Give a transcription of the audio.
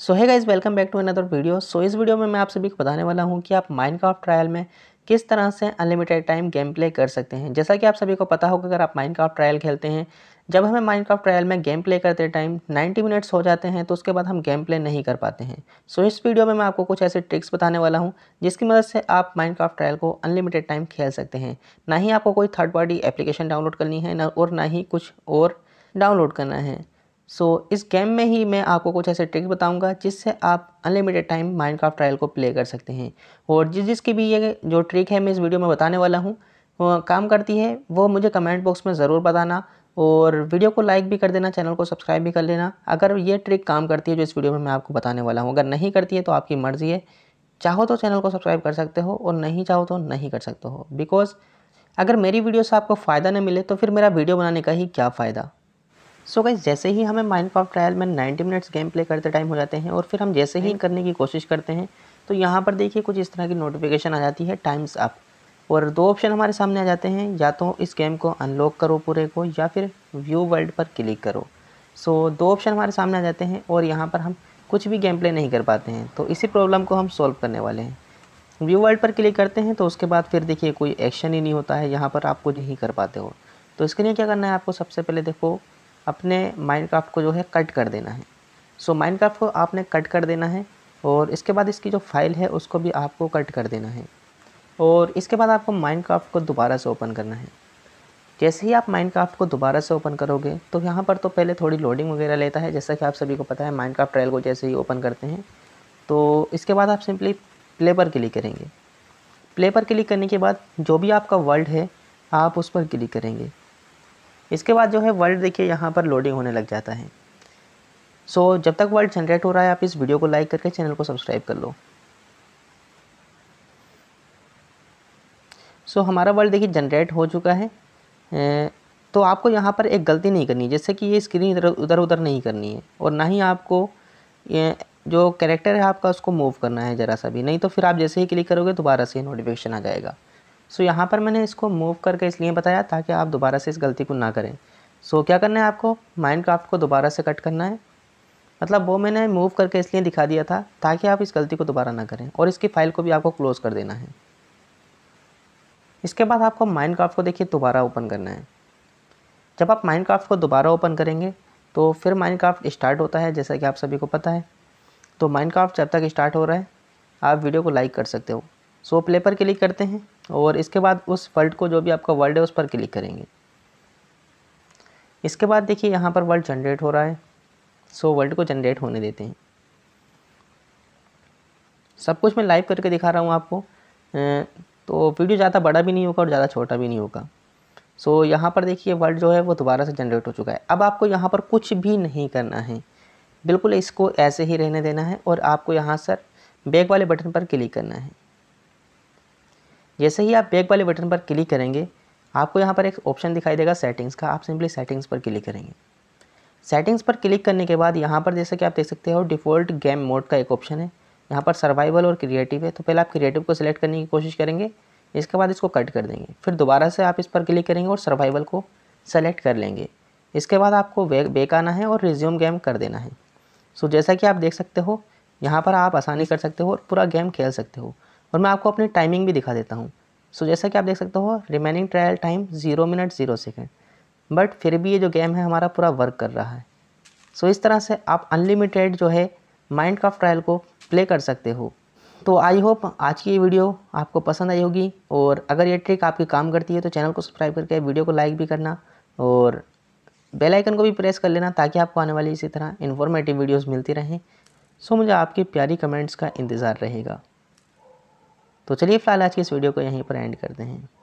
so hi guys welcome back to another video so इस video में मैं आप सभी को बताने वाला हूँ कि आप माइनक्राफ्ट ट्रायल में किस तरह से अनलिमिटेड टाइम गेम प्ले कर सकते हैं जैसा कि आप सभी को पता होगा अगर आप माइनक्राफ्ट ट्रायल खेलते हैं जब हमें माइनक्राफ्ट ट्रायल में गेम प्ले करते टाइम 90 मिनट्स हो जाते हैं तो उसके बाद हम गेम प्ले नहीं कर पाते हैं सो so, इस वीडियो में मैं आपको कुछ ऐसे ट्रिक्स बताने वाला हूँ जिसकी मदद से आप माइनक्राफ्ट ट्रायल को अनलिमिटेड टाइम खेल सकते हैं ना ही आपको कोई थर्ड पार्टी एप्लीकेशन डाउनलोड करनी है ना और ना ही कुछ और डाउनलोड करना है सो so, इस गेम में ही मैं आपको कुछ ऐसे ट्रिक बताऊंगा जिससे आप अनलिमिटेड टाइम माइनक्राफ्ट ट्रायल को प्ले कर सकते हैं और जिस जिसकी भी ये जो ट्रिक है मैं इस वीडियो में बताने वाला हूँ काम करती है वो मुझे कमेंट बॉक्स में ज़रूर बताना और वीडियो को लाइक भी कर देना चैनल को सब्सक्राइब भी कर लेना अगर ये ट्रिक काम करती है जो इस वीडियो में मैं आपको बताने वाला हूँ अगर नहीं करती है तो आपकी मर्ज़ी है चाहो तो चैनल को सब्सक्राइब कर सकते हो और नहीं चाहो तो नहीं कर सकते हो बिकॉज़ अगर मेरी वीडियो से आपको फ़ायदा ना मिले तो फिर मेरा वीडियो बनाने का ही क्या फ़ायदा सो so गाइज जैसे ही हमें माइंड ट्रायल में 90 मिनट्स गेम प्ले करते टाइम हो जाते हैं और फिर हम जैसे ही करने की कोशिश करते हैं तो यहाँ पर देखिए कुछ इस तरह की नोटिफिकेशन आ जाती है टाइम्स अप और दो ऑप्शन हमारे सामने आ जाते हैं या तो इस गेम को अनलॉक करो पूरे को या फिर व्यू वर्ल्ड पर क्लिक करो सो so, दो ऑप्शन हमारे सामने आ जाते हैं और यहाँ पर हम कुछ भी गेम प्ले नहीं कर पाते हैं तो इसी प्रॉब्लम को हम सॉल्व करने वाले हैं व्यू वर्ल्ड पर क्लिक करते हैं तो उसके बाद फिर देखिए कोई एक्शन ही नहीं होता है यहाँ पर आप कुछ नहीं कर पाते हो तो इसके लिए क्या करना है आपको सबसे पहले देखो अपने माइनक्राफ्ट को जो है कट कर देना है सो so, माइनक्राफ्ट को आपने कट कर देना है और इसके बाद इसकी जो फाइल है उसको भी आपको कट कर देना है और इसके बाद आपको माइनक्राफ्ट को दोबारा से ओपन करना है जैसे ही आप माइनक्राफ्ट को दोबारा से ओपन करोगे तो यहाँ पर तो पहले थोड़ी लोडिंग वगैरह लेता है जैसा कि आप सभी को पता है माइनक्राफ्ट ट्रायल को जैसे ही ओपन करते हैं तो इसके बाद आप सिंपली प्ले पर क्लिक करेंगे प्ले पर क्लिक करने के बाद जो भी आपका वर्ल्ड है आप उस पर क्लिक करेंगे इसके बाद जो है वर्ल्ड देखिए यहाँ पर लोडिंग होने लग जाता है सो so, जब तक वर्ल्ड जनरेट हो रहा है आप इस वीडियो को लाइक करके चैनल को सब्सक्राइब कर लो सो so, हमारा वर्ल्ड देखिए जनरेट हो चुका है तो आपको यहाँ पर एक गलती नहीं करनी जैसे कि ये स्क्रीन इधर उधर उधर नहीं करनी है और ना ही आपको ये जो कैरेक्टर है आपका उसको मूव करना है ज़रा सा भी नहीं तो फिर आप जैसे ही क्लिक करोगे दोबारा से नोटिफिकेशन आ जाएगा सो यहाँ पर मैंने इसको मूव करके इसलिए बताया ताकि आप दोबारा से इस गलती को ना करें सो क्या करना है आपको माइंड को दोबारा से कट करना है मतलब वो मैंने मूव करके इसलिए दिखा दिया था ताकि आप इस गलती को दोबारा ना करें और इसकी फ़ाइल को भी आपको क्लोज़ कर देना है इसके बाद आपको माइंड को देखिए दोबारा ओपन करना है जब आप माइंड को दोबारा ओपन करेंगे तो फिर माइंड स्टार्ट होता है जैसा कि आप सभी को पता है तो माइंड जब तक स्टार्ट हो रहा है आप वीडियो को लाइक कर सकते हो सो प्ले पर क्लिक करते हैं और इसके बाद उस वर्ल्ड को जो भी आपका वर्ल्ड है उस पर क्लिक करेंगे इसके बाद देखिए यहाँ पर वर्ल्ड जनरेट हो रहा है सो वर्ल्ड को जनरेट होने देते हैं सब कुछ मैं लाइव करके दिखा रहा हूँ आपको तो वीडियो ज़्यादा बड़ा भी नहीं होगा और ज़्यादा छोटा भी नहीं होगा सो so, यहाँ पर देखिए वर्ड जो है वो दोबारा से जनरेट हो चुका है अब आपको यहाँ पर कुछ भी नहीं करना है बिल्कुल इसको ऐसे ही रहने देना है और आपको यहाँ सर बैक वाले बटन पर क्लिक करना है जैसे ही आप बैक वाले बटन पर क्लिक करेंगे आपको यहाँ पर एक ऑप्शन दिखाई देगा सेटिंग्स का आप सिंपली सेटिंग्स पर क्लिक करेंगे सेटिंग्स पर क्लिक करने के बाद यहाँ पर जैसे कि आप देख सकते हो डिफ़ॉल्ट गेम मोड का एक ऑप्शन है यहाँ पर सर्वाइवल और क्रिएटिव है तो पहले आप क्रिएटिव को सिलेक्ट करने की कोशिश करेंगे इसके बाद इसको कट कर देंगे फिर दोबारा से आप इस पर क्लिक करेंगे और सर्वाइवल को सेलेक्ट कर लेंगे इसके बाद आपको बेक आना है और रिज्यूम गेम कर देना है सो जैसा कि आप देख सकते हो यहाँ पर आप आसानी कर सकते हो और पूरा गेम खेल सकते हो और मैं आपको अपनी टाइमिंग भी दिखा देता हूँ सो so, जैसा कि आप देख सकते हो remaining trial time zero minute zero second but फिर भी ये जो गेम है हमारा पूरा वर्क कर रहा है सो so, इस तरह से आप अनलिमिटेड जो है माइंड का ट्रायल को प्ले कर सकते हो तो आई होप आज की ये वीडियो आपको पसंद आई होगी और अगर ये ट्रिक आपके काम करती है तो चैनल को सब्सक्राइब करके वीडियो को लाइक भी करना और बेल आइकन को भी प्रेस कर लेना ताकि आपको आने वाली इसी तरह इन्फॉर्मेटिव वीडियोस मिलती रहें सो मुझे आपकी प्यारी कमेंट्स का इंतज़ार रहेगा तो चलिए फ़िलहाल आज की इस वीडियो को यहीं पर एंड करते हैं